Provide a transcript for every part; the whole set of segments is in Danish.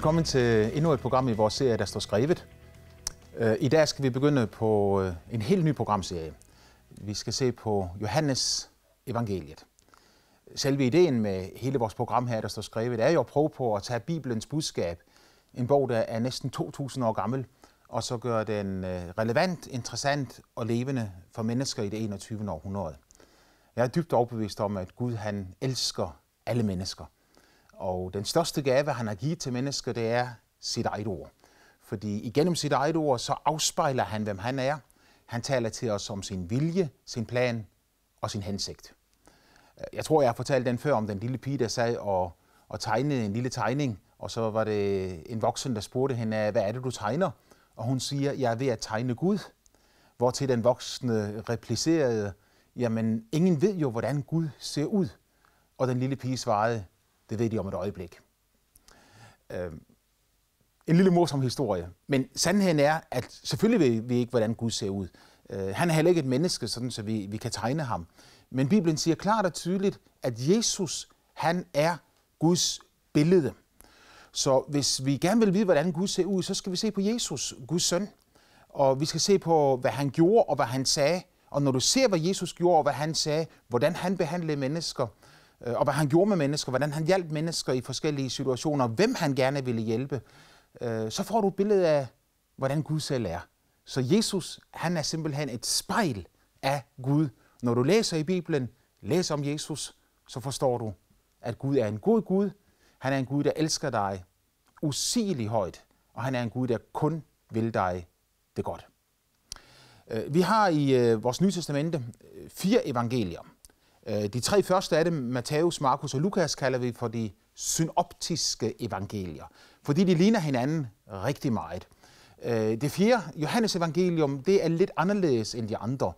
Velkommen til endnu et program i vores serie, der står skrevet. Øh, I dag skal vi begynde på øh, en helt ny programserie. Vi skal se på Johannes evangeliet. Selve ideen med hele vores program her, der står skrevet, er jo at prøve på at tage Bibelens budskab, en bog, der er næsten 2.000 år gammel, og så gøre den øh, relevant, interessant og levende for mennesker i det 21. århundrede. Jeg er dybt overbevist om, at Gud han elsker alle mennesker – og den største gave, han har givet til mennesker, det er sit eget ord. Fordi igennem sit eget ord, så afspejler han, hvem han er. Han taler til os om sin vilje, sin plan og sin hensigt. Øh, jeg tror, jeg har fortalt den før om den lille pige, der sad og, og tegnede en lille tegning, og så var det en voksen, der spurgte hende, hvad er det, du tegner? Og hun siger, jeg er ved at tegne Gud. til den voksne replicerede, jamen ingen ved jo, hvordan Gud ser ud. Og den lille pige svarede, det ved de om et øjeblik. Øhm, en lille morsom historie. Men sandheden er, at selvfølgelig ved vi ikke, hvordan Gud ser ud. Øh, han er heller ikke et menneske, sådan, så vi, vi kan tegne ham. Men Bibelen siger klart og tydeligt, at Jesus han er Guds billede. Så hvis vi gerne vil vide, hvordan Gud ser ud, så skal vi se på Jesus, Guds søn. Og vi skal se på, hvad han gjorde og hvad han sagde. Og når du ser, hvad Jesus gjorde og hvad han sagde, hvordan han behandlede mennesker, Øh, og hvad han gjorde med mennesker, hvordan han hjalp mennesker i forskellige situationer, hvem han gerne ville hjælpe, øh, så får du et billede af, hvordan Gud selv er. Så Jesus, han er simpelthen et spejl af Gud. Når du læser i Bibelen, læser om Jesus, så forstår du, at Gud er en god Gud. Han er en Gud, der elsker dig usigelig højt, og han er en Gud, der kun vil dig det godt. Øh, vi har i vores Nye Testamente fire evangelier. Øh, de tre første af dem, Matthæus, Markus og Lukas, kalder vi for de synoptiske evangelier, fordi de ligner hinanden rigtig meget. Øh, det fjerde, Johannes evangelium, det er lidt anderledes end de andre.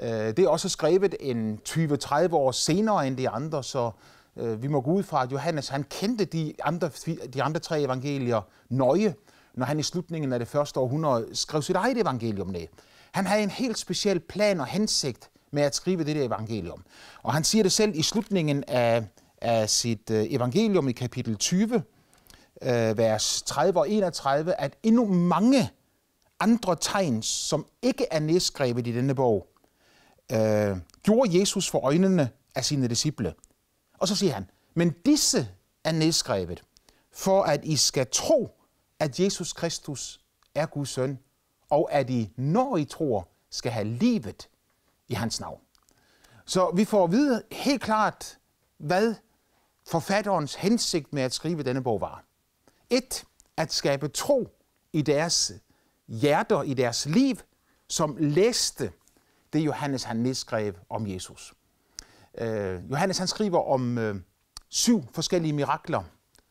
Øh, det er også skrevet en 20-30 år senere end de andre, så vi må gå ud fra, at Johannes han kendte de andre, de andre tre evangelier nøje, når han i slutningen af det første århundrede skrev sit eget evangelium ned. Han havde en helt speciel plan og hensigt med at skrive det der evangelium. Og han siger det selv i slutningen af, af sit øh, evangelium i kapitel 20, øh, vers 30 og 31, at endnu mange andre tegn, som ikke er nedskrevet i denne bog, øh, gjorde Jesus for øjnene af sine disciple. Og så siger han, men disse er nedskrevet, for at I skal tro, at Jesus Kristus er Guds søn, og at I, når I tror, skal have livet i hans navn. Så vi får at vide helt klart, hvad forfatterens hensigt med at skrive denne bog var. Et, at skabe tro i deres hjerter, i deres liv, som læste det Johannes han nedskrev om Jesus. Øh, Johannes han skriver om øh, syv forskellige mirakler,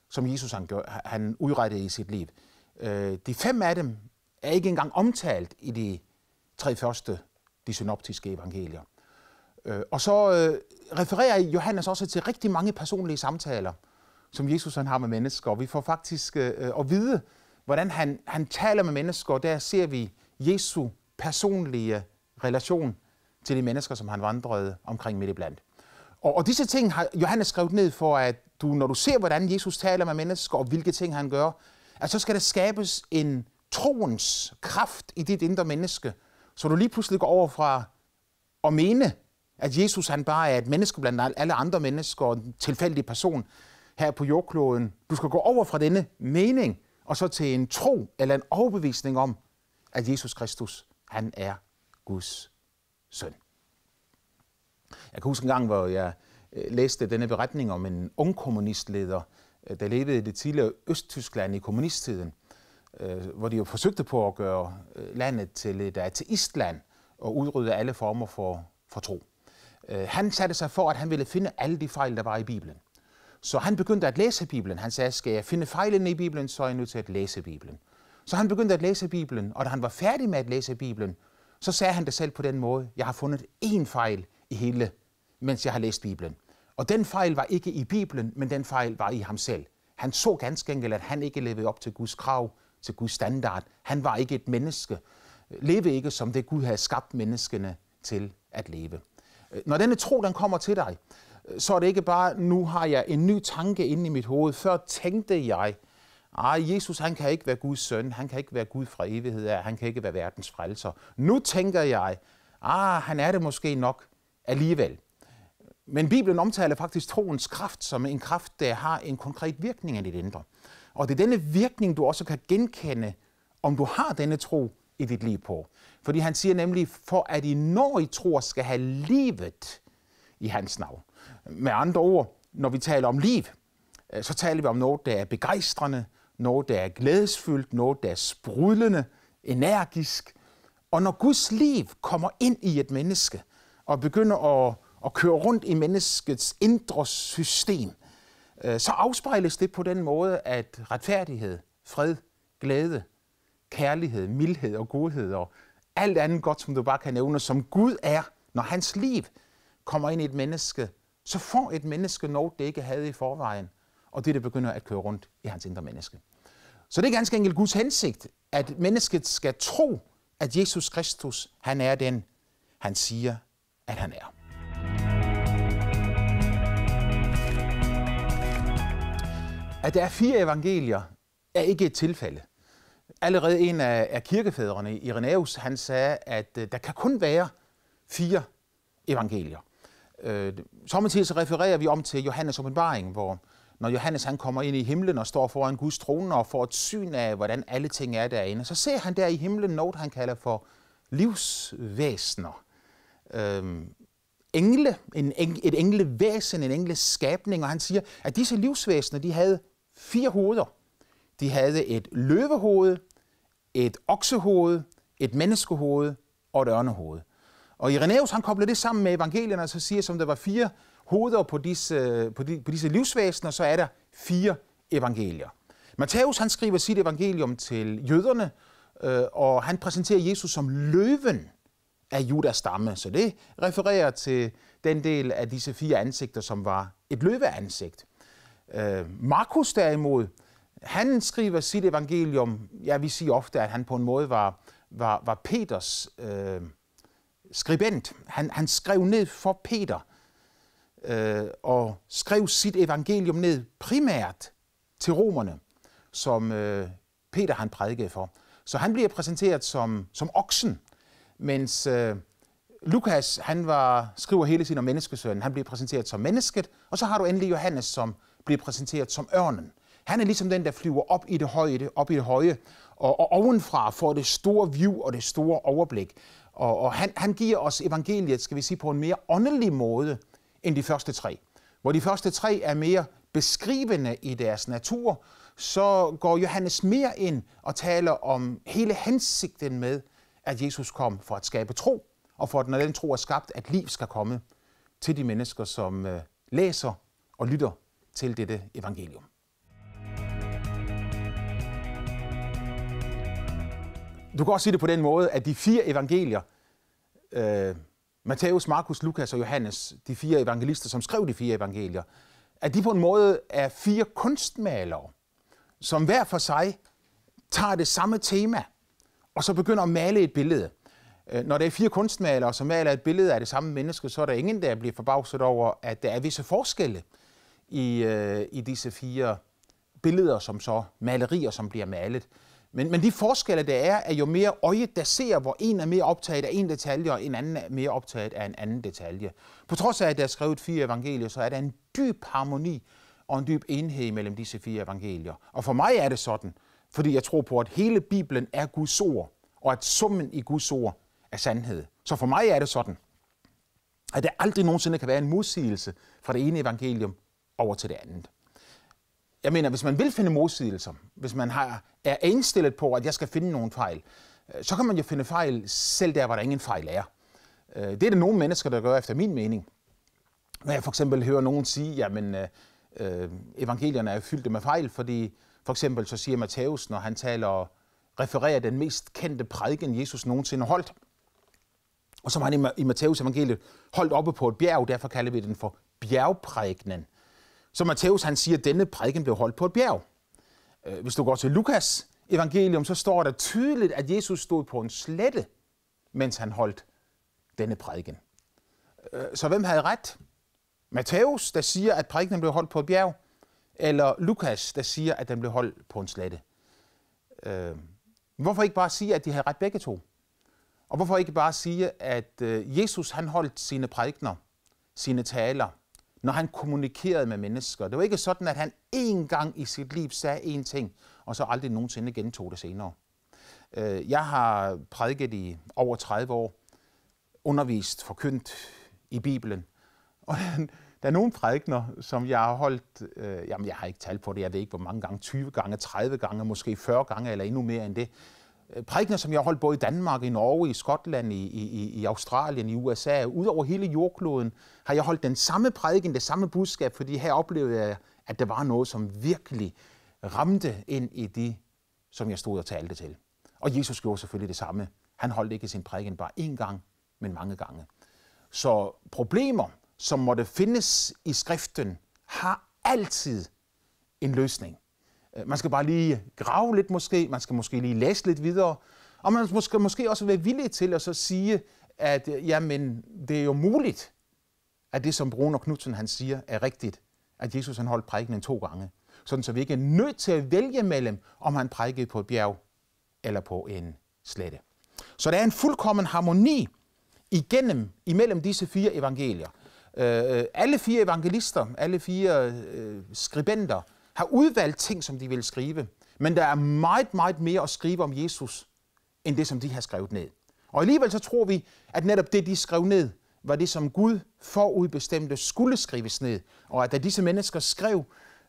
som Jesus han, gør, han udrettede i sit liv. Øh, de fem af dem er ikke engang omtalt i de tre første de synoptiske evangelier. Øh, og så øh, refererer Johannes også til rigtig mange personlige samtaler, som Jesus han har med mennesker. Og vi får faktisk øh, at vide, hvordan han, han taler med mennesker, og der ser vi Jesu personlige relation til de mennesker, som han vandrede omkring midt i blandt. Og, og disse ting har Johannes skrevet ned for, at du, når du ser, hvordan Jesus taler med mennesker, og hvilke ting han gør, at så skal der skabes en troens kraft i dit indre menneske, så du lige pludselig går over fra at mene, at Jesus han bare er et menneske blandt alle andre mennesker og en tilfældig person her på jordkloden. Du skal gå over fra denne mening og så til en tro eller en overbevisning om, at Jesus Kristus, han er Guds søn. Jeg kan huske en gang, hvor jeg øh, læste denne beretning om en ung kommunistleder, øh, der levede i det tidligere Østtyskland i kommunisttiden. Øh, hvor de jo forsøgte på at gøre øh, landet til et ateistland og udrydde alle former for, for tro. Øh, han satte sig for, at han ville finde alle de fejl, der var i Bibelen. Så han begyndte at læse Bibelen. Han sagde, skal jeg finde fejlene i Bibelen, så er jeg nødt til at læse Bibelen. Så han begyndte at læse Bibelen, og da han var færdig med at læse Bibelen, så sagde han det selv på den måde, jeg har fundet én fejl i hele, mens jeg har læst Bibelen. Og den fejl var ikke i Bibelen, men den fejl var i ham selv. Han så ganske enkelt, at han ikke levede op til Guds krav til Guds standard. Han var ikke et menneske. Leve ikke som det Gud havde skabt menneskene til at leve. Øh, når denne tro den kommer til dig, øh, så er det ikke bare, nu har jeg en ny tanke inde i mit hoved. Før tænkte jeg, at Jesus han kan ikke være Guds søn, han kan ikke være Gud fra evighed af, han kan ikke være verdens frelser. Nu tænker jeg, ah, han er det måske nok alligevel. Men Bibelen omtaler faktisk troens kraft som en kraft, der har en konkret virkning af dit indre. Og det er denne virkning, du også kan genkende, om du har denne tro i dit liv på. Fordi han siger nemlig, for at I når I tror, skal have livet i hans navn. Med andre ord, når vi taler om liv, øh, så taler vi om noget, der er begejstrende, noget, der er glædesfyldt, noget, der er sprudlende, energisk. Og når Guds liv kommer ind i et menneske og begynder at, at køre rundt i menneskets indre system, Øh, så afspejles det på den måde, at retfærdighed, fred, glæde, kærlighed, mildhed og godhed og alt andet godt, som du bare kan nævne, som Gud er, når hans liv kommer ind i et menneske, så får et menneske noget, det ikke havde i forvejen, og det, det begynder at køre rundt i hans indre menneske. Så det er ganske enkelt Guds hensigt, at mennesket skal tro, at Jesus Kristus, han er den, han siger, at han er. At der er fire evangelier, er ikke et tilfælde. Allerede en af, kirkefædrene, Irenaeus, han sagde, at øh, der kan kun være fire evangelier. Øh, Samtidig så refererer vi om til Johannes åbenbaring, hvor når Johannes han kommer ind i himlen og står foran Guds trone og får et syn af, hvordan alle ting er derinde, så ser han der i himlen noget, han kalder for livsvæsener. Øhm, engle, en, en, et englevæsen, en engleskabning, og han siger, at disse livsvæsener, de havde fire hoveder. De havde et løvehoved, et oksehoved, et menneskehoved og et ørnehoved. Og Irenaeus han kobler det sammen med evangelierne og så siger, som der var fire hoveder på disse, på, de, på disse livsvæsener, så er der fire evangelier. Matthæus han skriver sit evangelium til jøderne, øh, og han præsenterer Jesus som løven af Judas stamme. Så det refererer til den del af disse fire ansigter, som var et løveansigt. Øh, Markus derimod, han skriver sit evangelium, ja, vi siger ofte, at han på en måde var, var, var Peters øh, skribent. Han, han skrev ned for Peter øh, og skrev sit evangelium ned primært til romerne, som øh, Peter han prædikede for. Så han bliver præsenteret som, som oksen, mens øh, Lukas han var, skriver hele sin om menneskesøn. Han bliver præsenteret som mennesket, og så har du endelig Johannes, som bliver præsenteret som ørnen. Han er ligesom den, der flyver op i det høje, op i det høje og, og ovenfra får det store view og det store overblik. Og, og han, han giver os evangeliet, skal vi sige, på en mere åndelig måde end de første tre. Hvor de første tre er mere beskrivende i deres natur, så går Johannes mere ind og taler om hele hensigten med, at Jesus kom for at skabe tro, og for at når den tro er skabt, at liv skal komme til de mennesker, som øh, læser og lytter til dette evangelium. Du kan også sige det på den måde, at de fire evangelier, øh, Matthæus, Markus, Lukas og Johannes, de fire evangelister, som skrev de fire evangelier, at de på en måde er fire kunstmalere, som hver for sig tager det samme tema, og så begynder at male et billede. Øh, når der er fire kunstmalere, som maler et billede af det samme menneske, så er der ingen, der bliver forbavset over, at der er visse forskelle i, øh, i disse fire billeder, som så malerier, som bliver malet. Men, men de forskelle, der er, er jo mere øjet, der ser, hvor en er mere optaget af en detalje, og en anden er mere optaget af en anden detalje. På trods af, at der er skrevet fire evangelier, så er der en dyb harmoni og en dyb enhed mellem disse fire evangelier. Og for mig er det sådan, fordi jeg tror på, at hele Bibelen er Guds ord, og at summen i Guds ord er sandhed. Så for mig er det sådan, at der aldrig nogensinde kan være en modsigelse fra det ene evangelium over til det andet. Jeg mener, hvis man vil finde modsigelser, hvis man har, er indstillet på, at jeg skal finde nogle fejl, øh, så kan man jo finde fejl selv der, hvor der ingen fejl er. Øh, det er det nogle mennesker, der gør efter min mening. Når jeg for eksempel hører nogen sige, at øh, øh, evangelierne er fyldt med fejl, fordi for eksempel så siger Matthæus, når han taler og refererer den mest kendte prædiken, Jesus nogensinde holdt, og som han i Matthæus evangeliet holdt oppe på et bjerg, derfor kalder vi den for bjergprædikkenen. Så Matthæus han siger, at denne prædiken blev holdt på et bjerg. Øh, hvis du går til Lukas evangelium, så står der tydeligt, at Jesus stod på en slette, mens han holdt denne prædiken. Øh, så hvem havde ret? Matthæus, der siger, at prædiken blev holdt på et bjerg, eller Lukas, der siger, at den blev holdt på en slette? Øh, hvorfor ikke bare sige, at de havde ret begge to? Og hvorfor ikke bare sige, at Jesus han holdt sine prædikner, sine taler, når han kommunikerede med mennesker. Det var ikke sådan, at han én gang i sit liv sagde én ting, og så aldrig nogensinde gentog det senere. Øh, jeg har prædiket i over 30 år, undervist, forkyndt i Bibelen. Og der er nogle prædikner, som jeg har holdt, øh, jamen jeg har ikke tal på det, jeg ved ikke hvor mange gange, 20 gange, 30 gange, måske 40 gange eller endnu mere end det prædikner, øh, som jeg har holdt både i Danmark, i Norge, i Skotland, i, i, i Australien, i USA, ud over hele jordkloden, har jeg holdt den samme prædiken, det samme budskab, fordi her oplevede jeg, at der var noget, som virkelig ramte ind i de, som jeg stod og talte til. Og Jesus gjorde selvfølgelig det samme. Han holdt ikke sin prædiken bare én gang, men mange gange. Så problemer, som måtte findes i skriften, har altid en løsning. Øh, man skal bare lige grave lidt måske, man skal måske lige læse lidt videre, og man skal måske også være villig til at så sige, at øh, jamen, det er jo muligt, at det, som Bruno Knudsen han siger, er rigtigt. At Jesus han holdt prædikenen to gange. Sådan så vi ikke er nødt til at vælge mellem, om han prædikede på et bjerg eller på en slette. Så der er en fuldkommen harmoni igennem, imellem disse fire evangelier. Øh, øh alle fire evangelister, alle fire skribenter, har udvalgt ting, som de vil skrive. Men der er meget, meget mere at skrive om Jesus, end det, som de har skrevet ned. Og alligevel så tror vi, at netop det, de skrev ned, var det, som Gud forudbestemte skulle skrives ned. Og at da disse mennesker skrev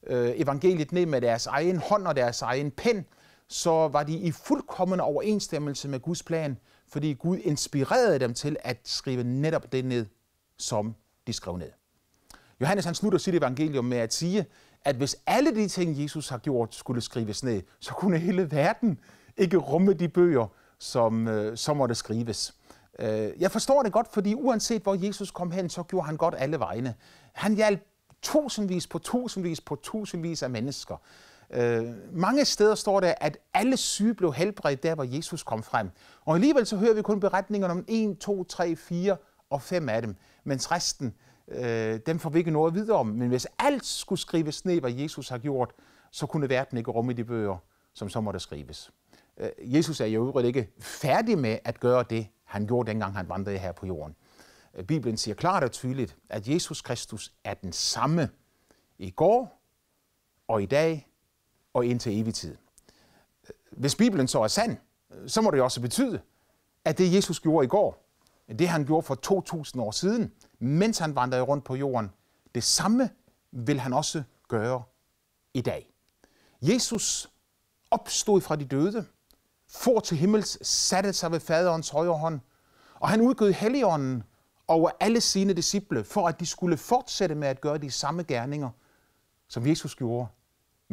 øh, evangeliet ned med deres egen hånd og deres egen pen, så var de i fuldkommen overensstemmelse med Guds plan, fordi Gud inspirerede dem til at skrive netop det ned, som de skrev ned. Johannes han slutter sit evangelium med at sige, at hvis alle de ting, Jesus har gjort, skulle skrives ned, så kunne hele verden ikke rumme de bøger, som som øh, så måtte skrives. Øh, jeg forstår det godt, fordi uanset hvor Jesus kom hen, så gjorde han godt alle vegne. Han hjalp tusindvis på tusindvis på tusindvis af mennesker. Øh, mange steder står der, at alle syge blev helbredt der, hvor Jesus kom frem. Og alligevel så hører vi kun beretningerne om 1, 2, 3, 4 og 5 af dem, mens resten øh, dem får vi ikke noget at vide om. Men hvis alt skulle skrives ned, hvad Jesus har gjort, så kunne verden ikke rumme de bøger, som så måtte skrives. Øh, Jesus er jo øvrigt ikke færdig med at gøre det, han gjorde dengang han vandrede her på jorden. Øh, Bibelen siger klart og tydeligt, at Jesus Kristus er den samme i går og i dag og indtil evig tid. Øh, hvis Bibelen så er sand, så må det jo også betyde, at det Jesus gjorde i går, end det, han gjorde for 2.000 år siden, mens han vandrede rundt på jorden. Det samme vil han også gøre i dag. Jesus opstod fra de døde, for til himmels satte sig ved faderens højre hånd, og han udgød helligånden over alle sine disciple, for at de skulle fortsætte med at gøre de samme gerninger, som Jesus gjorde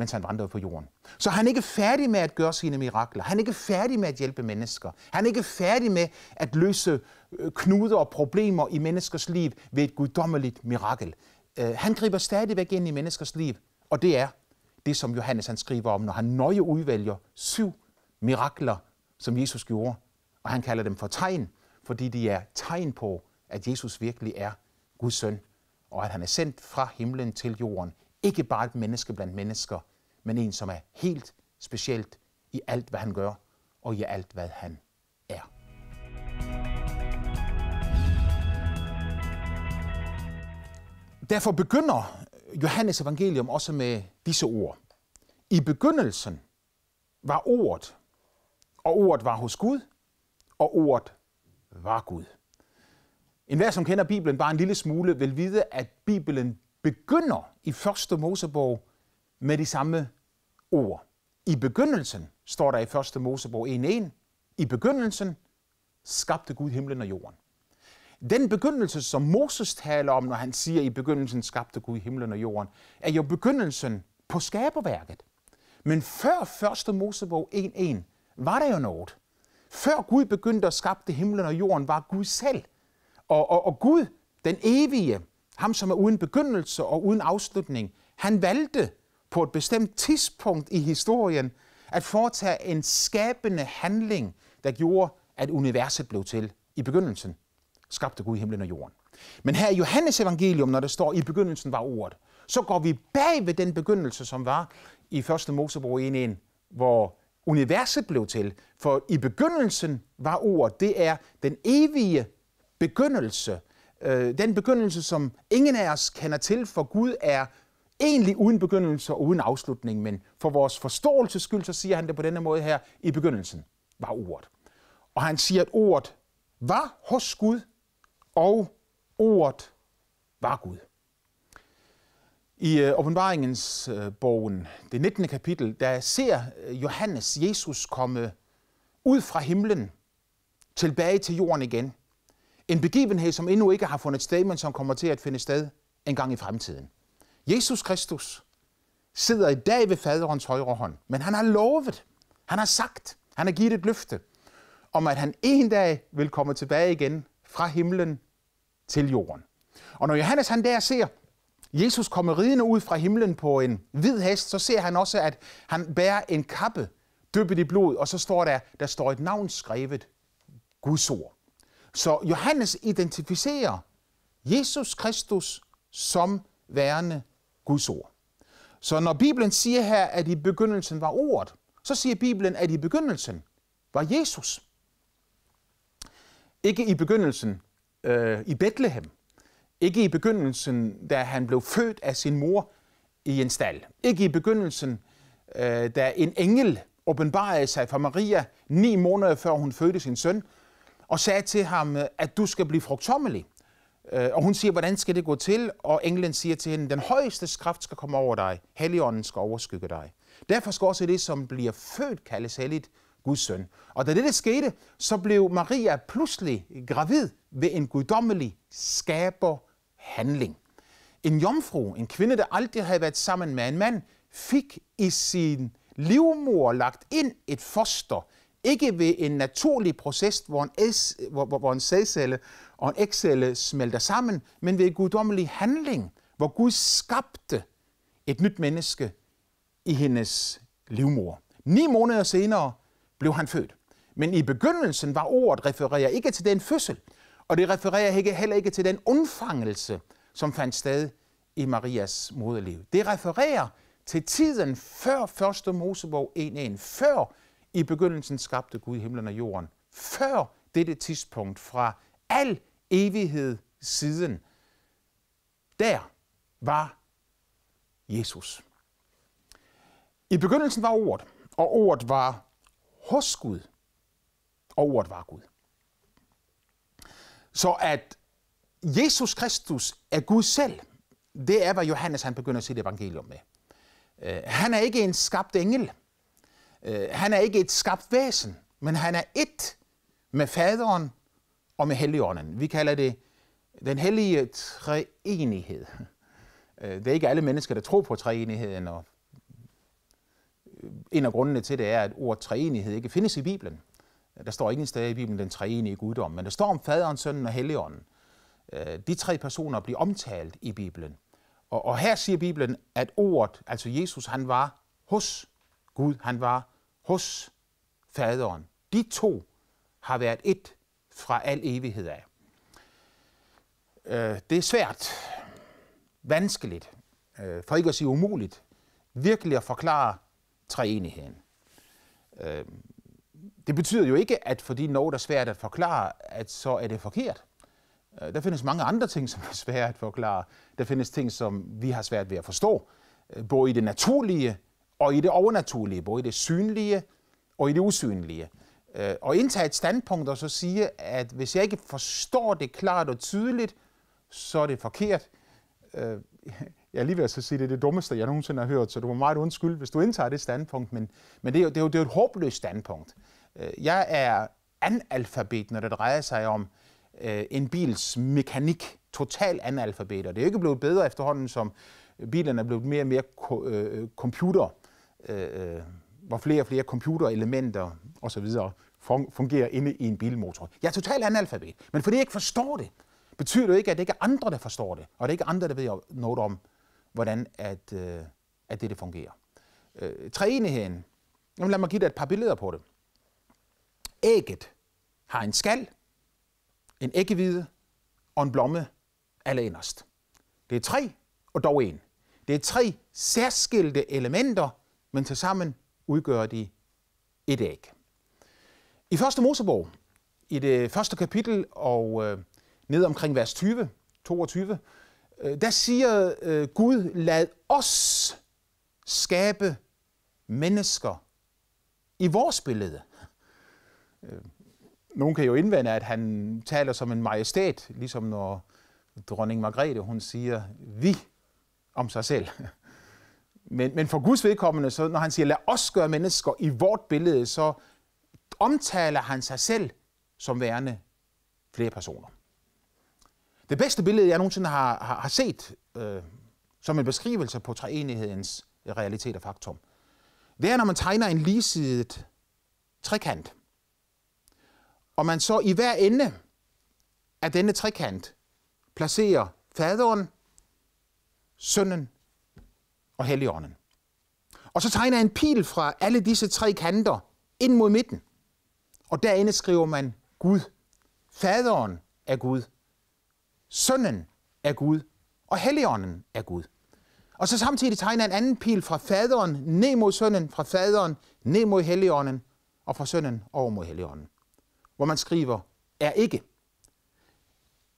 mens han vandrede på jorden. Så han er ikke færdig med at gøre sine mirakler. Han er ikke færdig med at hjælpe mennesker. Han er ikke færdig med at løse øh, knuder og problemer i menneskers liv ved et guddommeligt mirakel. Øh, han griber stadigvæk ind i menneskers liv, og det er det, som Johannes han skriver om, når han nøje udvælger syv mirakler, som Jesus gjorde. Og han kalder dem for tegn, fordi de er tegn på, at Jesus virkelig er Guds søn, og at han er sendt fra himlen til jorden ikke bare et menneske blandt mennesker, men en, som er helt specielt i alt, hvad han gør, og i alt, hvad han er. Derfor begynder Johannes evangelium også med disse ord. I begyndelsen var ordet, og ordet var hos Gud, og ordet var Gud. En hver, som kender Bibelen bare en lille smule, vil vide, at Bibelen begynder i første Mosebog med de samme ord. I begyndelsen, står der i 1. Mosebog 1.1, i begyndelsen skabte Gud himlen og jorden. Den begyndelse, som Moses taler om, når han siger, i begyndelsen skabte Gud himlen og jorden, er jo begyndelsen på skaberværket. Men før 1. Mosebog 1.1 var der jo noget. Før Gud begyndte at skabte himlen og jorden, var Gud selv. Og, og, og Gud, den evige, ham som er uden begyndelse og uden afslutning, han valgte på et bestemt tidspunkt i historien at foretage en skabende handling, der gjorde, at universet blev til. I begyndelsen skabte Gud himlen og jorden. Men her i Johannes evangelium, når det står, i begyndelsen var ordet, så går vi bag ved den begyndelse, som var i 1. Mosebog 1.1, hvor universet blev til. For i begyndelsen var ordet, det er den evige begyndelse. Øh, den begyndelse, som ingen af os kender til, for Gud er egentlig uden begyndelse og uden afslutning, men for vores forståelses skyld, så siger han det på denne måde her, i begyndelsen var ordet. Og han siger, at ordet var hos Gud, og ordet var Gud. I øh, åbenbaringens øh, bogen, det 19. kapitel, der ser øh, Johannes Jesus komme ud fra himlen, tilbage til jorden igen. En begivenhed, som endnu ikke har fundet sted, men som kommer til at finde sted en gang i fremtiden. Jesus Kristus sidder i dag ved faderens højre hånd, men han har lovet, han har sagt, han har givet et løfte om, at han en dag vil komme tilbage igen fra himlen til jorden. Og når Johannes han der ser Jesus komme ridende ud fra himlen på en hvid hest, så ser han også, at han bærer en kappe dyppet i blod, og så står der, der står et navn skrevet, Guds ord. Så Johannes identificerer Jesus Kristus som værende Guds ord. Så når Bibelen siger her, at i begyndelsen var ordet, så siger Bibelen, at i begyndelsen var Jesus. Ikke i begyndelsen øh, i Bethlehem. Ikke i begyndelsen, da han blev født af sin mor i en stald. Ikke i begyndelsen, øh, da en engel åbenbarede sig for Maria ni måneder før hun fødte sin søn, og sagde til ham, at du skal blive frugtommelig. Øh, og hun siger, hvordan skal det gå til? Og englen siger til hende, den højeste kraft skal komme over dig. Helligånden skal overskygge dig. Derfor skal også det, som bliver født, kaldes helligt Guds søn. Og da det skete, så blev Maria pludselig gravid ved en guddommelig skaberhandling. En jomfru, en kvinde, der aldrig havde været sammen med en mand, fik i sin livmor lagt ind et foster, ikke ved en naturlig proces, hvor en, hvor, hvor, hvor en sædcelle og en ægcelle smelter sammen, men ved guddommelig handling, hvor Gud skabte et nyt menneske i hendes livmor. Ni måneder senere blev han født. Men i begyndelsen var ordet refererer ikke til den fødsel, og det refererer ikke, heller ikke til den undfangelse, som fandt sted i Marias moderliv. Det refererer til tiden før 1. Mosebog 1.1, før i begyndelsen skabte Gud himlen og jorden, før dette tidspunkt fra al evighed siden. Der var Jesus. I begyndelsen var ordet, og ordet var hos Gud, og ordet var Gud. Så at Jesus Kristus er Gud selv, det er, hvad Johannes han begynder sit evangelium med. Øh, han er ikke en skabt engel. Øh, han er ikke et skabt væsen, men han er ét med faderen og med Helligånden. Vi kalder det den hellige treenighed. Øh, det er ikke alle mennesker, der tror på treenigheden, og øh, en af grundene til det er, at ordet treenighed ikke findes i Bibelen. Der står ikke en sted i Bibelen den treenige guddom, men der står om faderen, sønnen og helligånden. Øh, de tre personer bliver omtalt i Bibelen. Og, og her siger Bibelen, at ordet, altså Jesus, han var hos Gud, han var hos faderen. De to har været et fra al evighed af. Øh, det er svært, vanskeligt, øh, for ikke at sige umuligt, virkelig at forklare træenigheden. Øh, det betyder jo ikke, at fordi noget er svært at forklare, at så er det forkert. Øh, der findes mange andre ting, som er svære at forklare. Der findes ting, som vi har svært ved at forstå, øh, både i det naturlige og i det overnaturlige, både i det synlige og i det usynlige øh, og indtage et standpunkt og så sige, at hvis jeg ikke forstår det klart og tydeligt, så er det forkert. Øh, jeg er lige ved at sige, det er det dummeste, jeg nogensinde har hørt, så du må meget undskylde, hvis du indtager det standpunkt, men, men det, er jo, det, er jo, det er jo et håbløst standpunkt. Øh, jeg er analfabet, når det drejer sig om øh, en bils mekanik. Total analfabet, og det er jo ikke blevet bedre efterhånden, som bilerne er blevet mere og mere ko- øh, øh computer øh, øh hvor flere og flere computerelementer osv. fungerer inde i en bilmotor. Jeg er totalt analfabet, men fordi jeg ikke forstår det, betyder det ikke, at det ikke er andre, der forstår det, og det er ikke andre, der ved noget om, hvordan at, øh, at det, det fungerer. Øh, træenigheden. Jamen, lad mig give dig et par billeder på det. Ægget har en skal, en æggevide og en blomme allerinderst. Det er tre, og dog en. Det er tre særskilte elementer, men tilsammen udgør de et æg. I første Mosebog, i det første kapitel og øh, ned omkring vers 20, 22, øh, der siger øh, Gud, lad os skabe mennesker i vores billede. Øh, nogen kan jo indvende, at han taler som en majestæt, ligesom når dronning Margrethe hun siger vi om sig selv. Men, men for Guds vedkommende, så når han siger, lad os gøre mennesker i vort billede, så omtaler han sig selv som værende flere personer. Det bedste billede, jeg nogensinde har, har, har set øh, som en beskrivelse på træenighedens realitet og faktum, det er, når man tegner en ligesidet trekant, og man så i hver ende af denne trekant placerer faderen, sønnen og Helligånden. Og så tegner han en pil fra alle disse tre kanter ind mod midten. Og derinde skriver man Gud. Faderen er Gud. Sønnen er Gud. Og Helligånden er Gud. Og så samtidig tegner en anden pil fra faderen ned mod sønnen, fra faderen ned mod Helligånden og fra sønnen over mod Helligånden. Hvor man skriver, er ikke.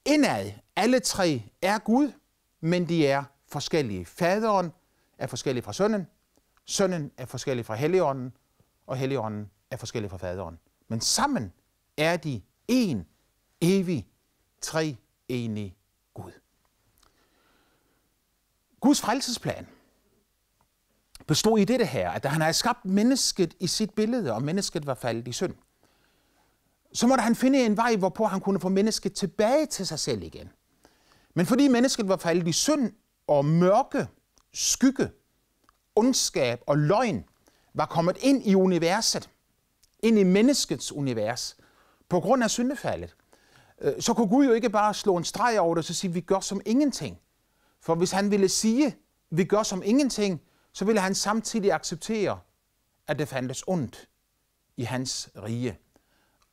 Indad alle tre er Gud, men de er forskellige. Faderen, er forskellig fra sønnen, sønnen er forskellig fra helligånden, og helligånden er forskellig fra faderen. Men sammen er de en evig, treenig Gud. Guds frelsesplan bestod i dette her, at da han havde skabt mennesket i sit billede, og mennesket var faldet i synd, så måtte han finde en vej, hvorpå han kunne få mennesket tilbage til sig selv igen. Men fordi mennesket var faldet i synd og mørke, skygge, ondskab og løgn var kommet ind i universet, ind i menneskets univers, på grund af syndefaldet, øh, så kunne Gud jo ikke bare slå en streg over det og så sige, vi gør som ingenting. For hvis han ville sige, vi gør som ingenting, så ville han samtidig acceptere, at det fandtes ondt i hans rige.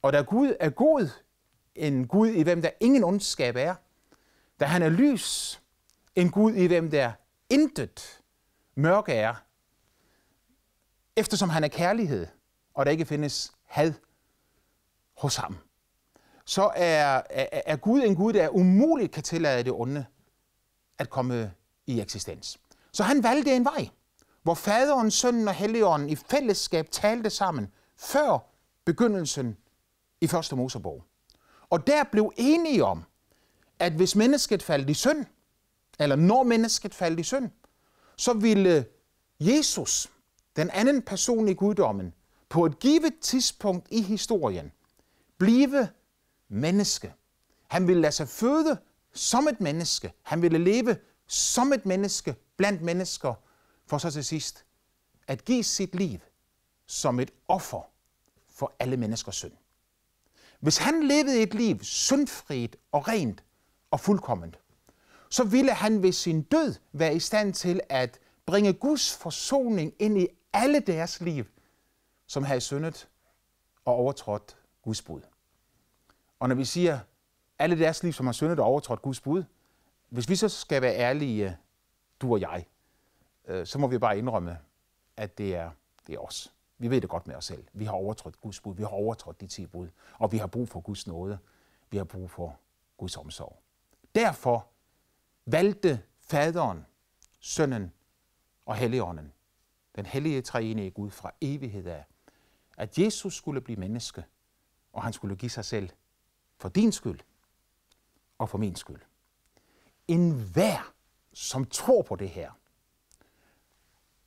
Og da Gud er god, en Gud i hvem der ingen ondskab er, da han er lys, en Gud i hvem der intet mørke er, eftersom han er kærlighed, og der ikke findes had hos ham, så er, er, er Gud en Gud, der umuligt kan tillade det onde at komme i eksistens. Så han valgte en vej, hvor faderen, sønnen og helligånden i fællesskab talte sammen før begyndelsen i første Mosebog. Og der blev enige om, at hvis mennesket faldt i synd, eller når mennesket faldt i synd, så ville Jesus, den anden person i guddommen, på et givet tidspunkt i historien blive menneske. Han ville lade sig føde som et menneske. Han ville leve som et menneske blandt mennesker, for så til sidst at give sit liv som et offer for alle menneskers synd. Hvis han levede et liv syndfrit og rent og fuldkomment, så ville han ved sin død være i stand til at bringe Guds forsoning ind i alle deres liv, som havde syndet og overtrådt Guds bud. Og når vi siger, alle deres liv, som har syndet og overtrådt Guds bud, hvis vi så skal være ærlige, du og jeg, øh, så må vi bare indrømme, at det er, det er os. Vi ved det godt med os selv. Vi har overtrådt Guds bud, vi har overtrådt de ti bud, og vi har brug for Guds nåde. Vi har brug for Guds omsorg. Derfor valgte faderen, sønnen og helligånden, den hellige treenige Gud fra evighed af, at Jesus skulle blive menneske, og han skulle give sig selv for din skyld og for min skyld. En hver, som tror på det her,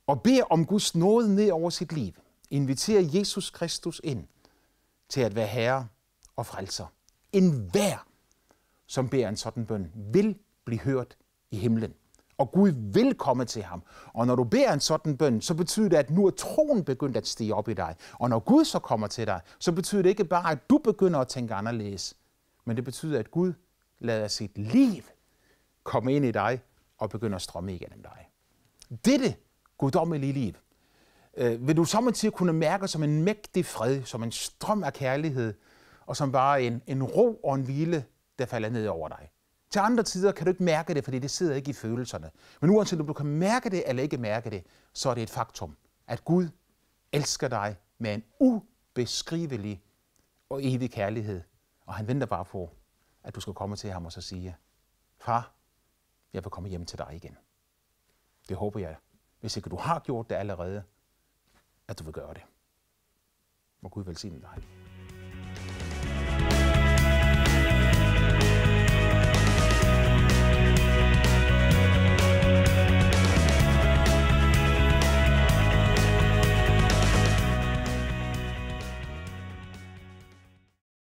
og beder om Guds nåde ned over sit liv, inviterer Jesus Kristus ind til at være herre og frelser. En hver, som beder en sådan bøn, vil blive hørt i himlen. Og Gud vil komme til ham. Og når du beder en sådan bøn, så betyder det, at nu er troen begyndt at stige op i dig. Og når Gud så kommer til dig, så betyder det ikke bare, at du begynder at tænke anderledes, men det betyder, at Gud lader sit liv komme ind i dig og begynder at strømme igennem dig. Dette guddommelige liv øh, vil du samtidig kunne mærke som en mægtig fred, som en strøm af kærlighed, og som bare en, en ro og en hvile, der falder ned over dig. Til andre tider kan du ikke mærke det, fordi det sidder ikke i følelserne. Men uanset om du kan mærke det eller ikke mærke det, så er det et faktum, at Gud elsker dig med en ubeskrivelig og evig kærlighed. Og han venter bare på, at du skal komme til ham og så sige, far, jeg vil komme hjem til dig igen. Det håber jeg, hvis ikke du har gjort det allerede, at du vil gøre det. Må Gud velsigne dig.